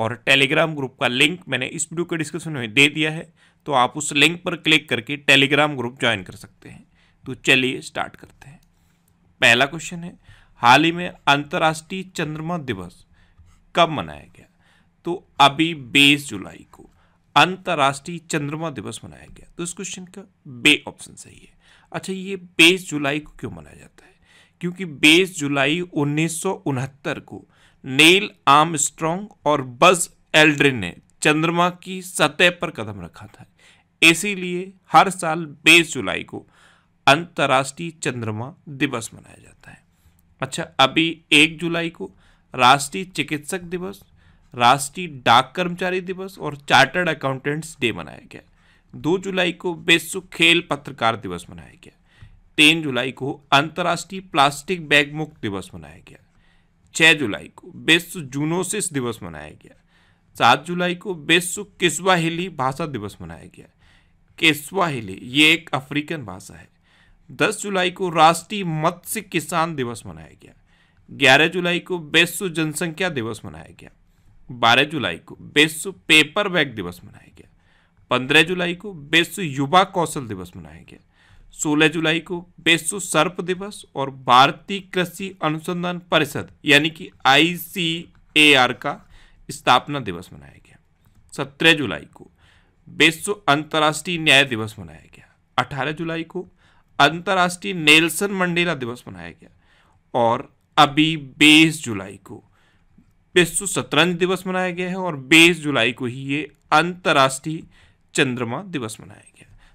और Telegram group का link मैंने इस वीडियो के डिस्क्रिप्शन में दे दिया है तो आप उस लिंक पर क्लिक करके टेलीग्राम ग्रुप ज्वाइन कर सकते हैं तो चलिए स्टार्ट करते हैं पहला क्वेश्चन है हाल ही में अंतर्राष्ट्रीय चंद्रमा दिवस कब मनाया गया तो अभी बीस जुलाई को अंतर्राष्ट्रीय चंद्रमा दिवस मनाया गया तो इस क्वेश्चन का बे ऑप्शन सही है अच्छा ये बीस जुलाई को क्यों मनाया जाता है क्योंकि बीस जुलाई उन्नीस को नील आर्म और बज एल्ड्रिन ने चंद्रमा की सतह पर कदम रखा था इसीलिए हर साल बीस जुलाई को अंतर्राष्ट्रीय चंद्रमा दिवस मनाया जाता है अच्छा अभी एक जुलाई को राष्ट्रीय चिकित्सक दिवस राष्ट्रीय डाक कर्मचारी दिवस और चार्टर्ड अकाउंटेंट्स डे मनाया गया दो जुलाई को विश्व खेल पत्रकार दिवस मनाया गया तीन जुलाई को अंतर्राष्ट्रीय प्लास्टिक बैग मुक्त दिवस मनाया गया छः जुलाई को विश्व जूनोसिस दिवस मनाया गया सात जुलाई को विश्व किस्वाहिली भाषा दिवस मनाया गया केसवाहिली ये एक अफ्रीकन भाषा है दस जुलाई को राष्ट्रीय मत्स्य किसान दिवस मनाया गया ग्यारह जुलाई को विश्व जनसंख्या दिवस मनाया गया बारह जुलाई को विश्व पेपर बैग दिवस मनाया गया पंद्रह जुलाई को विश्व युवा कौशल दिवस मनाया गया 16 जुलाई को विश्व सर्प दिवस और भारतीय कृषि अनुसंधान परिषद यानी कि आई का स्थापना दिवस मनाया गया 17 जुलाई को विश्व अंतर्राष्ट्रीय न्याय दिवस मनाया गया 18 जुलाई को अंतर्राष्ट्रीय नेल्सन मंडेला दिवस मनाया गया और अभी 20 जुलाई को विश्व शतरंज दिवस मनाया गया है और 20 जुलाई को ही ये अंतर्राष्ट्रीय चंद्रमा दिवस मनाया गया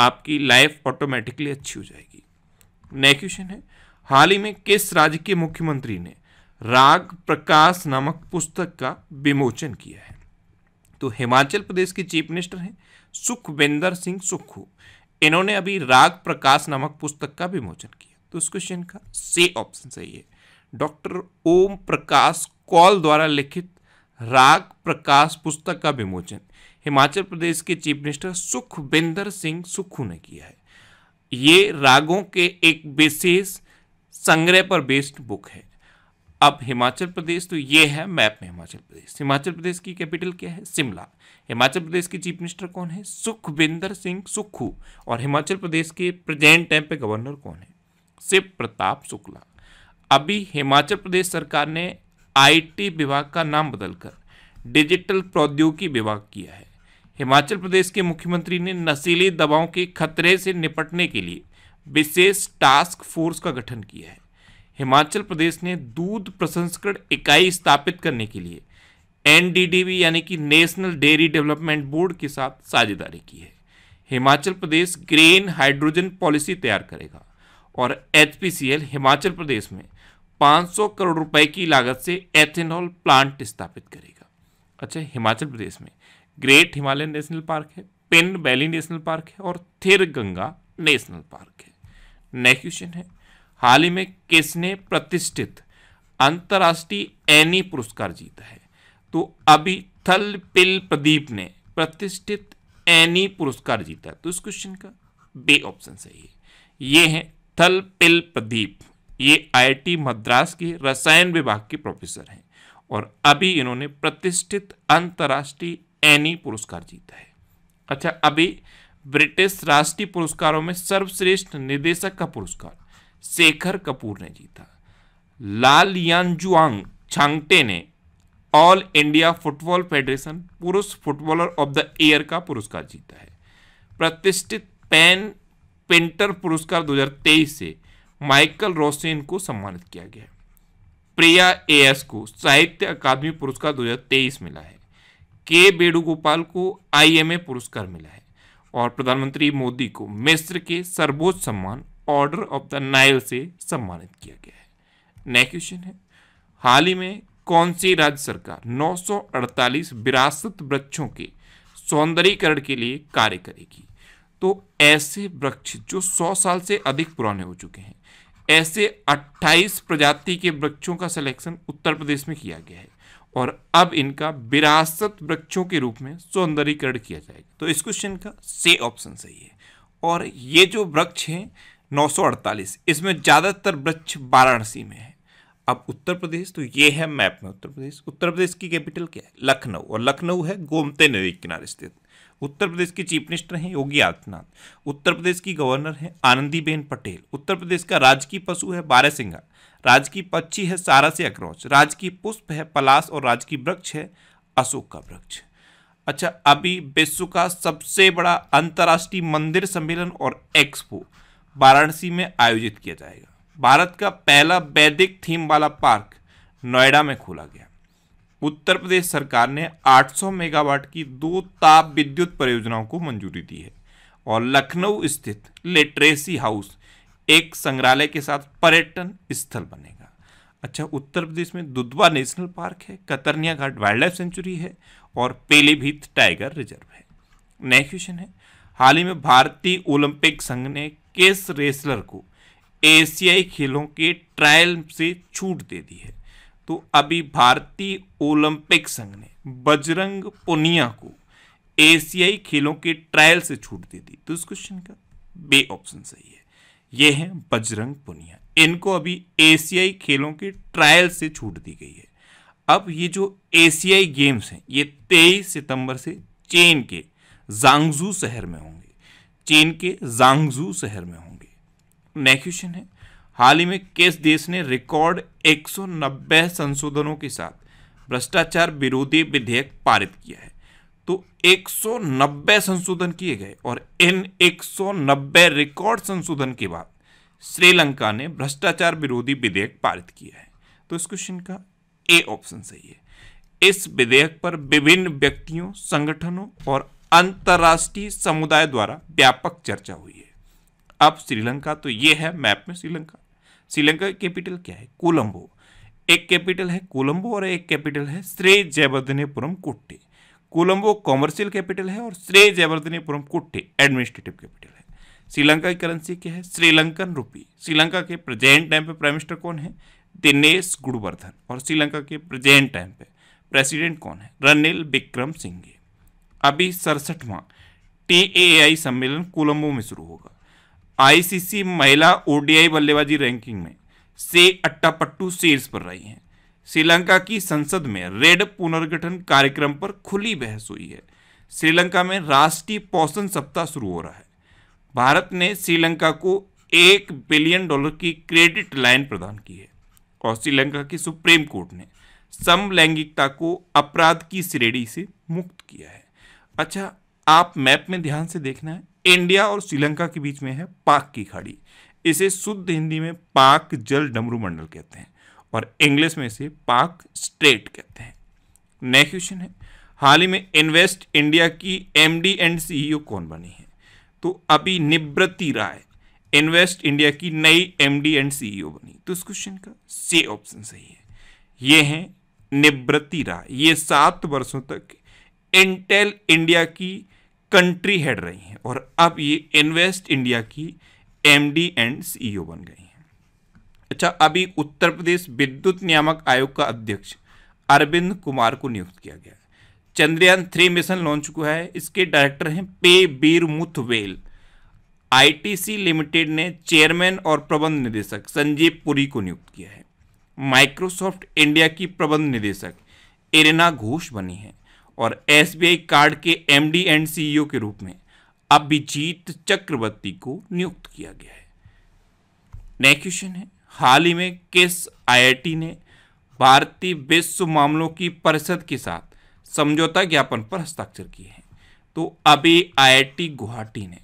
आपकी लाइफ ऑटोमेटिकली अच्छी हो जाएगी नेक्स्ट क्वेश्चन है हाल ही में किस राज्य के मुख्यमंत्री ने राग प्रकाश नामक पुस्तक का विमोचन किया है तो हिमाचल प्रदेश के चीफ मिनिस्टर हैं सुखविंदर सिंह सुक्खू इन्होंने अभी राग प्रकाश नामक पुस्तक का विमोचन किया तो इस क्वेश्चन का से ऑप्शन सही है डॉक्टर ओम प्रकाश कौल द्वारा लिखित राग प्रकाश पुस्तक का विमोचन हिमाचल प्रदेश के चीफ मिनिस्टर सुखबिंदर सिंह सुक्खू ने किया है ये रागों के एक विशेष संग्रह पर बेस्ड बुक है अब हिमाचल प्रदेश तो ये है मैप में हिमाचल प्रदेश हिमाचल प्रदेश की कैपिटल क्या है शिमला हिमाचल प्रदेश की चीफ मिनिस्टर कौन है सुखबिंदर सिंह सुक्खू और हिमाचल प्रदेश के प्रेजेंट टाइम पे गवर्नर कौन है शिव प्रताप शुक्ला अभी हिमाचल प्रदेश सरकार ने आईटी विभाग का नाम बदलकर डिजिटल प्रौद्योगिकी विभाग किया है हिमाचल प्रदेश के मुख्यमंत्री ने नशीली दवाओं के खतरे से निपटने के लिए विशेष टास्क फोर्स का गठन किया है हिमाचल प्रदेश ने दूध प्रसंस्करण इकाई स्थापित करने के लिए एनडीडीबी यानी कि नेशनल डेयरी डेवलपमेंट बोर्ड के साथ साझेदारी की है Himachal Pradesh green hydrogen policy तैयार करेगा और एचपीसीएल हिमाचल प्रदेश में 500 करोड़ रुपए की लागत से एथेनॉल प्लांट स्थापित करेगा अच्छा हिमाचल प्रदेश में ग्रेट हिमालयन नेशनल पार्क है पेन वैली नेशनल पार्क है और थेर गंगा नेशनल पार्क है नेक्स्ट क्वेश्चन है हाल ही में किसने प्रतिष्ठित अंतर्राष्ट्रीय एनी पुरस्कार जीता है तो अभी थल पिल प्रदीप ने प्रतिष्ठित एनी पुरस्कार जीता है तो इस क्वेश्चन का बे ऑप्शन सही है ये है थल पिल प्रदीप ये आईआईटी मद्रास के रसायन विभाग के प्रोफेसर हैं और अभी इन्होंने प्रतिष्ठित अंतर्राष्ट्रीय एनी पुरस्कार जीता है अच्छा अभी ब्रिटिश राष्ट्रीय पुरस्कारों में सर्वश्रेष्ठ निदेशक का पुरस्कार शेखर कपूर ने जीता लाल यांजुआंग छांगटे ने ऑल इंडिया फुटबॉल फेडरेशन पुरुष फुटबॉलर ऑफ द ईयर का पुरस्कार जीता है प्रतिष्ठित पैन पेंटर पुरस्कार 2023 से माइकल रोसेन को सम्मानित किया गया प्रिया एएस को साहित्य अकादमी पुरस्कार 2023 मिला है के वेणुगोपाल को आईएमए पुरस्कार मिला है और प्रधानमंत्री मोदी को मिस्र के सर्वोच्च सम्मान ऑर्डर ऑफ द नाइल से सम्मानित किया गया है नेक्स्ट क्वेश्चन है हाल ही में कौन सी राज्य सरकार 948 विरासत वृक्षों के सौंदर्यीकरण के लिए कार्य करेगी तो ऐसे वृक्ष जो 100 साल से अधिक पुराने हो चुके हैं ऐसे 28 प्रजाति के वृक्षों का सिलेक्शन उत्तर प्रदेश में किया गया है और अब इनका विरासत वृक्षों के रूप में सौंदर्यीकरण किया जाएगा तो इस क्वेश्चन का से ऑप्शन सही है और ये जो वृक्ष हैं 948 इसमें ज़्यादातर वृक्ष वाराणसी में है अब उत्तर प्रदेश तो ये है मैप में उत्तर प्रदेश उत्तर प्रदेश की कैपिटल क्या है लखनऊ और लखनऊ है गोमते नदी किनारे स्थित उत्तर प्रदेश के चीफ मिनिस्टर हैं योगी आदित्यनाथ उत्तर प्रदेश की गवर्नर हैं आनंदीबेन पटेल उत्तर प्रदेश का राजकीय पशु है बारह राज की पक्षी है सारस या अक्रोच राज की पुष्प है पलाश और राज की वृक्ष है अशोक का वृक्ष अच्छा अभी विश्व का सबसे बड़ा अंतर्राष्ट्रीय मंदिर सम्मेलन और एक्सपो वाराणसी में आयोजित किया जाएगा भारत का पहला वैदिक थीम वाला पार्क नोएडा में खोला गया उत्तर प्रदेश सरकार ने 800 मेगावाट की दो ताप विद्युत परियोजनाओं को मंजूरी दी है और लखनऊ स्थित लिटरेसी हाउस एक संग्रहालय के साथ पर्यटन स्थल बनेगा अच्छा उत्तर प्रदेश में दुधवा नेशनल पार्क है Katarniaghat wildlife sanctuary है और पेलीभीत टाइगर रिजर्व है नेक्स्ट क्वेश्चन है हाल ही में भारतीय ओलंपिक संघ ने किस रेसलर को एशियाई खेलों के ट्रायल से छूट दे दी है तो अभी भारतीय ओलंपिक संघ ने बजरंग पुनिया को एशियाई खेलों के ट्रायल से छूट दे दी तो इस क्वेश्चन का बे ऑप्शन सही है ये हैं बजरंग पुनिया इनको अभी एशियाई खेलों के ट्रायल से छूट दी गई है अब ये जो एशियाई गेम्स हैं ये 23 सितंबर से चीन के जांगजू शहर में होंगे चीन के जांगजू शहर में होंगे नेक्स्ट क्वेश्चन है हाल ही में किस देश ने रिकॉर्ड 190 संशोधनों के साथ भ्रष्टाचार विरोधी विधेयक पारित किया है तो 190 संशोधन किए गए और इन 190 रिकॉर्ड संशोधन के बाद श्रीलंका ने भ्रष्टाचार विरोधी विधेयक पारित किया है तो इस क्वेश्चन का ए ऑप्शन सही है इस विधेयक पर विभिन्न व्यक्तियों संगठनों और अंतर्राष्ट्रीय समुदाय द्वारा व्यापक चर्चा हुई है अब श्रीलंका तो ये है मैप में श्रीलंका श्रीलंका की कैपिटल क्या है कोलंबो एक कैपिटल है कोलंबो और एक कैपिटल है श्री जयवर्धनेपुरम कोट्टे कोलंबो कॉमर्शियल कैपिटल है और श्रेय जयवर्धनीपुरम कोट्टे एडमिनिस्ट्रेटिव कैपिटल है श्रीलंका की करेंसी क्या है श्रीलंकन रूपी श्रीलंका के प्रेजेंट टाइम पे प्राइम मिनिस्टर कौन है दिनेश गुणवर्धन और श्रीलंका के प्रेजेंट टाइम पे प्रेसिडेंट कौन है रनिल विक्रम सिंघे अभी सड़सठवां टी ए आई सम्मेलन कोलम्बो में शुरू होगा आई महिला ओडीआई बल्लेबाजी रैंकिंग में से अट्टापट्टू शीर्ष पर रही हैं श्रीलंका की संसद में रेड पुनर्गठन कार्यक्रम पर खुली बहस हुई है श्रीलंका में राष्ट्रीय पोषण सप्ताह शुरू हो रहा है भारत ने श्रीलंका को एक बिलियन डॉलर की क्रेडिट लाइन प्रदान की है और श्रीलंका की सुप्रीम कोर्ट ने समलैंगिकता को अपराध की श्रेणी से मुक्त किया है अच्छा आप मैप में ध्यान से देखना है इंडिया और श्रीलंका के बीच में है पाक की खाड़ी इसे शुद्ध हिंदी में पाक जल डमरू मंडल कहते हैं और इंग्लिश में इसे पाक स्ट्रेट कहते हैं नेक्स्ट क्वेश्चन है हाल ही में इन्वेस्ट इंडिया की एमडी एंड सीईओ कौन बनी है तो अभी निवृत्ति राय इन्वेस्ट इंडिया की नई एमडी एंड सीईओ बनी तो इस क्वेश्चन का सी ऑप्शन सही है ये है निवृत्ति राय ये सात वर्षों तक इंटेल इंडिया की कंट्री हेड रही हैं और अब ये इन्वेस्ट इंडिया की एमडी एंड सीईओ बन गई हैं अच्छा अभी उत्तर प्रदेश विद्युत नियामक आयोग का अध्यक्ष अरविंद कुमार को नियुक्त किया गया है चंद्रयान थ्री मिशन लॉन्च हुआ है इसके डायरेक्टर हैं P Veeramuthuvel ITC limited ने चेयरमैन और प्रबंध निदेशक संजीव पुरी को नियुक्त किया है माइक्रोसॉफ्ट इंडिया की प्रबंध निदेशक एरेना घोष बनी है और एसबीआई कार्ड के एमडी एंड सीईओ के रूप में अभिजीत चक्रवर्ती को नियुक्त किया गया है नेक्स्ट क्वेश्चन है हाल ही में किस आईआईटी ने भारतीय विश्व मामलों की परिषद के साथ समझौता ज्ञापन पर हस्ताक्षर किए हैं तो अभी आईआईटी गुवाहाटी ने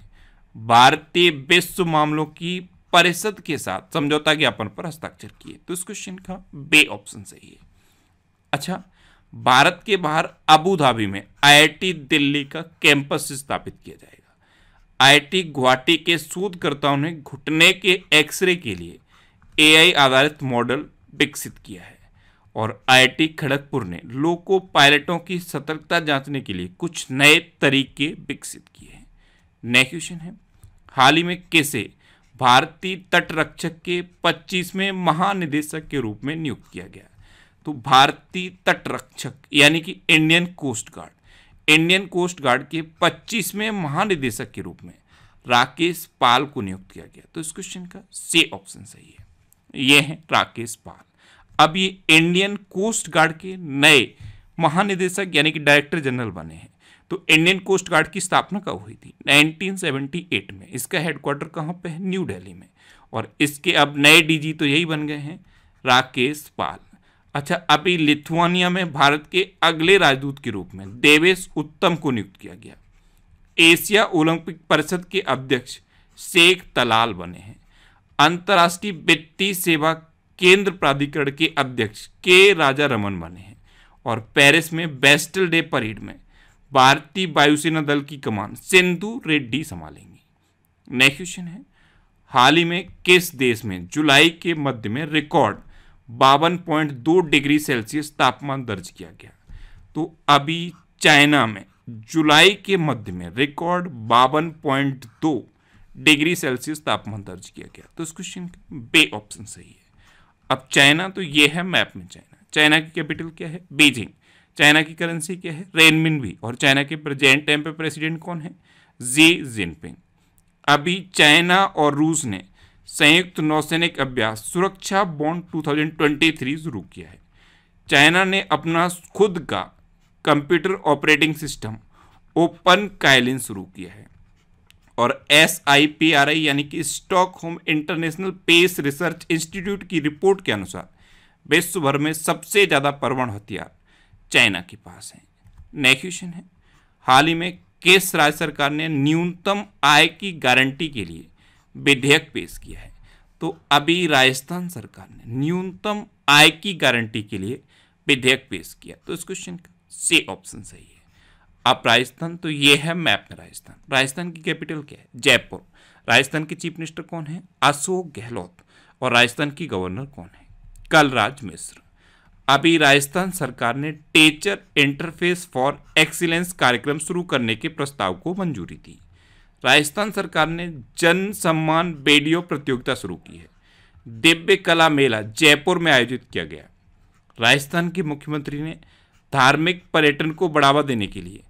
भारतीय विश्व मामलों की परिषद के साथ समझौता ज्ञापन पर हस्ताक्षर किए तो इस क्वेश्चन का बे ऑप्शन सही है अच्छा भारत के बाहर अबू धाबी में आईआईटी दिल्ली का कैंपस स्थापित किया जाएगा आईआईटी गुवाहाटी के शोधकर्ताओं ने घुटने के एक्सरे के लिए एआई आधारित मॉडल विकसित किया है और आईआईटी खड़गपुर ने लोको पायलटों की सतर्कता जांचने के लिए कुछ नए तरीके विकसित किए हैं नया क्वेश्चन है हाल ही में कैसे भारतीय तटरक्षक के 25वें महानिदेशक के रूप में नियुक्त किया गया तो भारतीय तटरक्षक यानी कि Indian coast guard Indian coast guard के 25वें महानिदेशक के रूप में राकेश पाल को नियुक्त किया गया तो इस क्वेश्चन का सी ऑप्शन सही है ये हैं राकेश पाल अब ये इंडियन कोस्ट गार्ड के नए महानिदेशक यानी कि डायरेक्टर जनरल बने हैं तो इंडियन कोस्ट गार्ड की स्थापना कब हुई थी 1978 में इसका हेडक्वार्टर कहाँ पे है न्यू दिल्ली में और इसके अब नए डीजी तो यही बन गए हैं राकेश पाल अच्छा अभी लिथुआनिया में भारत के अगले राजदूत के रूप में देवेश उत्तम को नियुक्त किया गया एशिया ओलंपिक परिषद के अध्यक्ष शेख तलाल बने हैं अंतर्राष्ट्रीय वित्तीय सेवा केंद्र प्राधिकरण के अध्यक्ष के राजा रमन बने हैं और पेरिस में बेस्टल डे परेड में भारतीय वायुसेना दल की कमान सिंधु रेड्डी संभालेंगी नेक्स्ट क्वेश्चन है हाल ही में किस देश में जुलाई के मध्य में रिकॉर्ड बावन दो डिग्री सेल्सियस तापमान दर्ज किया गया तो अभी चाइना में जुलाई के मध्य में रिकॉर्ड बावन पॉइंट दो डिग्री सेल्सियस तापमान दर्ज किया गया तो इस क्वेश्चन का बे ऑप्शन सही है अब चाइना तो ये है मैप में चाइना चाइना की कैपिटल क्या है बीजिंग चाइना की करेंसी क्या है रेनमिन भी और चाइना के प्रेजेंट टाइम पे प्रेसिडेंट कौन है जी जिनपिंग अभी चाइना और रूस ने संयुक्त नौसैनिक अभ्यास सुरक्षा बॉन्ड 2023 शुरू किया है चाइना ने अपना खुद का computer operating system open Kylin शुरू किया है और S I P R I यानी कि Stockholm international peace research institute की रिपोर्ट के अनुसार विश्व भर में सबसे ज़्यादा परवण हथियार चाइना के पास है नेक्स्ट है हाल ही में किस राज्य सरकार ने न्यूनतम आय की गारंटी के लिए विधेयक पेश किया है तो अभी राजस्थान सरकार ने न्यूनतम आय की गारंटी के लिए विधेयक पेश किया तो इस क्वेश्चन का सी ऑप्शन सही है अब राजस्थान तो ये है मैप में राजस्थान राजस्थान की कैपिटल क्या है जयपुर राजस्थान के चीफ मिनिस्टर कौन है अशोक गहलोत और राजस्थान की गवर्नर कौन है कलराज मिश्र अभी राजस्थान सरकार ने टीचर इंटरफेस फॉर एक्सीलेंस कार्यक्रम शुरू करने के प्रस्ताव को मंजूरी दी राजस्थान सरकार ने जन सम्मान बेडियो प्रतियोगिता शुरू की है दिव्य कला मेला जयपुर में आयोजित किया गया राजस्थान के मुख्यमंत्री ने धार्मिक पर्यटन को बढ़ावा देने के लिए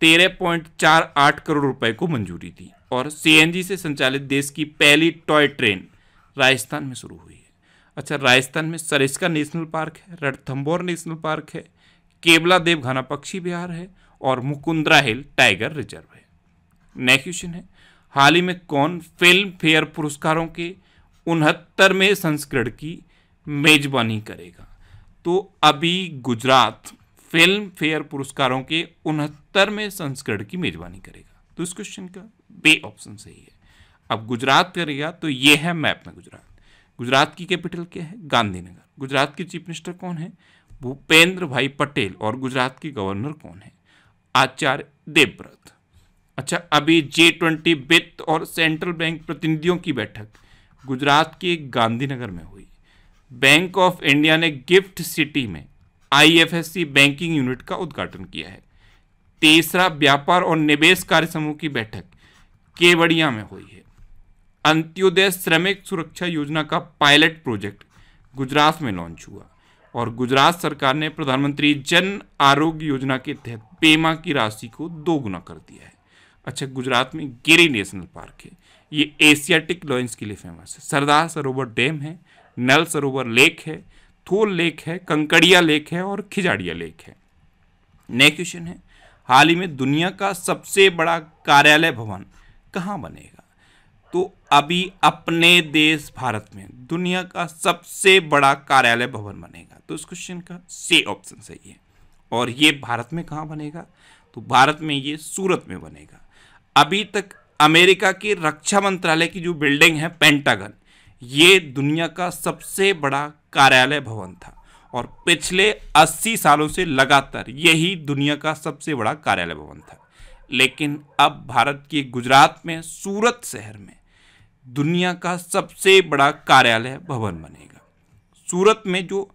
तेरह पॉइंट चार आठ करोड़ रुपए को मंजूरी दी और सीएनजी से संचालित देश की पहली टॉय ट्रेन राजस्थान में शुरू हुई है अच्छा राजस्थान में सरिस्का नेशनल पार्क है रणथम्बोर नेशनल पार्क है केवला देव घना पक्षी विहार है और मुकुंद्रा हिल टाइगर रिजर्व है नेक्स्ट क्वेश्चन है हाल ही में कौन फिल्म फेयर पुरस्कारों के उनहत्तरवें संस्करण की मेजबानी करेगा तो अभी गुजरात फिल्म फेयर पुरस्कारों के उनहत्तरवें संस्करण की मेजबानी करेगा तो इस क्वेश्चन का बे ऑप्शन सही है अब गुजरात करेगा तो ये है मैप में गुजरात गुजरात की कैपिटल क्या है गांधीनगर गुजरात के चीफ मिनिस्टर कौन है भूपेंद्र भाई पटेल और गुजरात के गवर्नर कौन है आचार्य देवव्रत अच्छा अभी जे ट्वेंटी वित्त और सेंट्रल बैंक प्रतिनिधियों की बैठक गुजरात के गांधीनगर में हुई बैंक ऑफ इंडिया ने गिफ्ट सिटी में आईएफएससी बैंकिंग यूनिट का उद्घाटन किया है तीसरा व्यापार और निवेश कार्य समूह की बैठक केवड़िया में हुई है अंत्योदय श्रमिक सुरक्षा योजना का पायलट प्रोजेक्ट गुजरात में लॉन्च हुआ और गुजरात सरकार ने प्रधानमंत्री जन आरोग्य योजना के तहत बीमा की राशि को दोगुना कर दिया है अच्छा गुजरात में गिरी नेशनल पार्क है ये एशियाटिक लॉयंस के लिए फेमस है सरदार सरोवर डैम है नल सरोवर लेक है थोल लेक है कंकड़िया लेक है और खिजाड़िया लेक है नेक्स्ट क्वेश्चन है हाल ही में दुनिया का सबसे बड़ा कार्यालय भवन कहाँ बनेगा तो अभी अपने देश भारत में दुनिया का सबसे बड़ा कार्यालय भवन बनेगा तो इस क्वेश्चन का से ऑप्शन सही है और ये भारत में कहाँ बनेगा तो भारत में ये सूरत में बनेगा अभी तक अमेरिका के रक्षा मंत्रालय की जो बिल्डिंग है पेंटागन ये दुनिया का सबसे बड़ा कार्यालय भवन था और पिछले 80 सालों से लगातार यही दुनिया का सबसे बड़ा कार्यालय भवन था लेकिन अब भारत के गुजरात में सूरत शहर में दुनिया का सबसे बड़ा कार्यालय भवन बनेगा सूरत में जो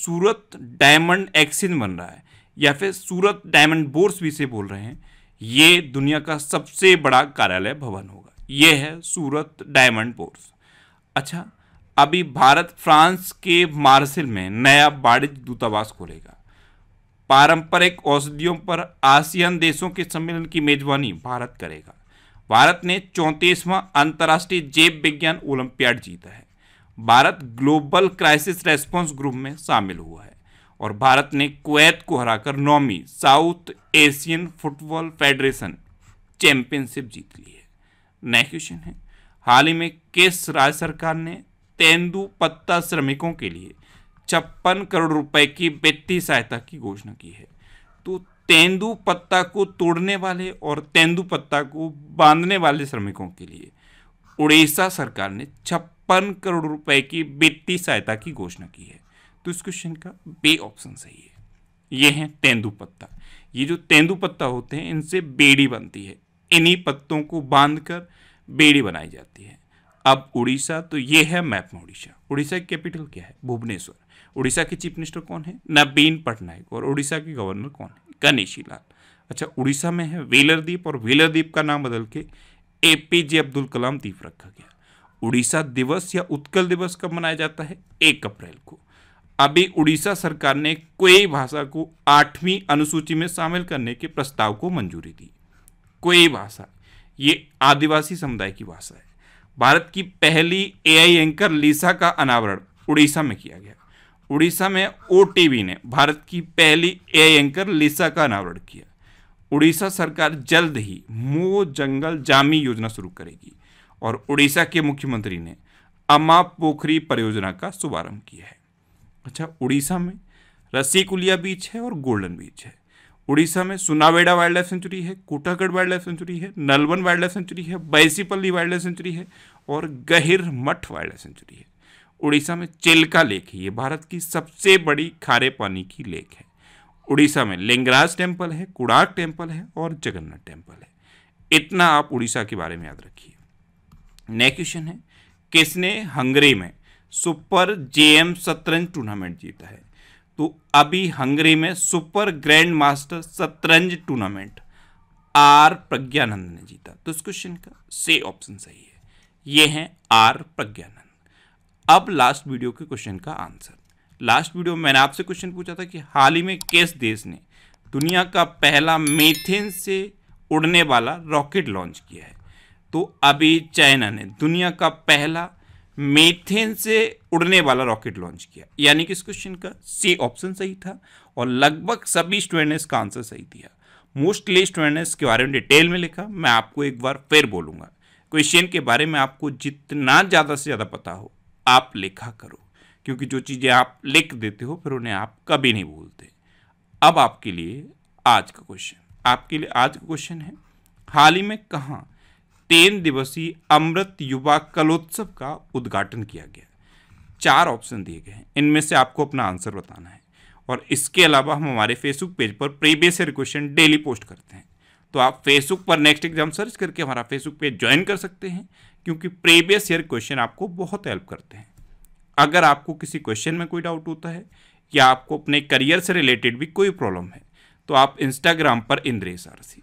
सूरत डायमंड एक्सचेंज बन रहा है या फिर सूरत डायमंड बोर्स भी से बोल रहे हैं ये दुनिया का सबसे बड़ा कार्यालय भवन होगा ये है सूरत डायमंड बोर्स अच्छा अभी भारत फ्रांस के मार्सिल में नया वाणिज्य दूतावास खोलेगा पारंपरिक औषधियों पर आसियान देशों के सम्मेलन की मेजबानी भारत करेगा भारत ने चौंतीसवां अंतर्राष्ट्रीय जैव विज्ञान ओलंपियाड जीता है Bharat global crisis response group में शामिल हुआ है और भारत ने कुवैत को हराकर नौवीं south Asian football federation championship जीत ली है नया क्वेश्चन है हाल ही में किस राज्य सरकार ने तेंदु पत्ता श्रमिकों के लिए छप्पन करोड़ रुपए की वित्तीय सहायता की घोषणा की है तो तेंदु पत्ता को तोड़ने वाले और तेंदु पत्ता को बांधने वाले श्रमिकों के लिए उड़ीसा सरकार ने छप्पन करोड़ रुपए की वित्तीय सहायता की घोषणा की है तो इस क्वेश्चन का बे ऑप्शन सही है ये है तेंदु पत्ता ये जो तेंदु पत्ता होते हैं इनसे बेड़ी बनती है इन्हीं पत्तों को बांधकर बेड़ी बनाई जाती है अब उड़ीसा तो ये है मैप में उड़ीसा उड़ीसा की कैपिटल क्या है भुवनेश्वर उड़ीसा के चीफ मिनिस्टर कौन है नबीन पटनायक और उड़ीसा के गवर्नर कौन है गणेशी लाल अच्छा उड़ीसा में है वेलरदीप और वेलरदीप का नाम बदल के ए पी जे अब्दुल कलाम द्वीप रखा गया उड़ीसा दिवस या उत्कल दिवस कब मनाया जाता है एक अप्रैल को अभी उड़ीसा सरकार ने कोई भाषा को आठवीं अनुसूची में शामिल करने के प्रस्ताव को मंजूरी दी कोई भाषा ये आदिवासी समुदाय की भाषा है भारत की पहली एआई एंकर लीसा का अनावरण उड़ीसा में किया गया उड़ीसा में ओ ने भारत की पहली एआई एंकर लीसा का अनावरण किया उड़ीसा सरकार जल्द ही मो जंगल जामी योजना शुरू करेगी और उड़ीसा के मुख्यमंत्री ने अमा पोखरी परियोजना का शुभारंभ किया है अच्छा उड़ीसा में रस्सी कुलिया बीच है और गोल्डन बीच है उड़ीसा में सुनावेड़ा वाइल्ड लाइफ सेंचुरी है कोटागढ़ वाइल्ड लाइफ सेंचुरी है नलवन वाइल्ड लाइफ सेंचुरी है बैसीपल्ली वाइल्ड लाइफ सेंचुरी है और गहिर मठ वाइल्ड लाइफ सेंचुरी है उड़ीसा में चेलका लेक है ये भारत की सबसे बड़ी खारे पानी की लेक है उड़ीसा में लिंगराज टेम्पल है कुड़ाक टेम्पल है और जगन्नाथ टेम्पल है इतना आप उड़ीसा के बारे में याद रखिए नेक्स्ट क्वेश्चन है किसने हंगरी में सुपर एम शतरंज टूर्नामेंट जीता है तो अभी हंगरी में सुपर ग्रैंड मास्टर शतरंज टूर्नामेंट आर प्रज्ञानंद ने जीता तो इस क्वेश्चन का से ऑप्शन सही है ये हैं आर प्रज्ञानंद अब लास्ट वीडियो के क्वेश्चन का आंसर लास्ट वीडियो मैंने आपसे क्वेश्चन पूछा था कि हाल ही में किस देश ने दुनिया का पहला मेथेन से उड़ने वाला रॉकेट लॉन्च किया है तो अभी चाइना ने दुनिया का पहला मेथेन से उड़ने वाला रॉकेट लॉन्च किया यानी कि इस क्वेश्चन का सी ऑप्शन सही था और लगभग सभी स्टूडेंट ने इसका आंसर सही दिया मोस्टली स्टूडेंट ने इसके बारे में डिटेल में लिखा मैं आपको एक बार फिर बोलूँगा क्वेश्चन के बारे में आपको जितना ज़्यादा से ज़्यादा पता हो आप लिखा करो क्योंकि जो चीज़ें आप लिख देते हो फिर उन्हें आप कभी नहीं भूलते अब आपके लिए आज का क्वेश्चन आपके लिए आज का क्वेश्चन है हाल ही में कहाँ तीन दिवसीय अमृत युवा कलोत्सव का उद्घाटन किया गया चार ऑप्शन दिए गए हैं इनमें से आपको अपना आंसर बताना है और इसके अलावा हम हमारे फेसबुक पेज पर previous year question daily post करते हैं तो आप फेसबुक पर नेक्स्ट एग्जाम सर्च करके हमारा फेसबुक पेज ज्वाइन कर सकते हैं क्योंकि प्रीवियस ईयर क्वेश्चन आपको बहुत हेल्प करते हैं अगर आपको किसी क्वेश्चन में कोई डाउट होता है या आपको अपने करियर से रिलेटेड भी कोई प्रॉब्लम है तो आप इंस्टाग्राम पर इंद्रेश आरसी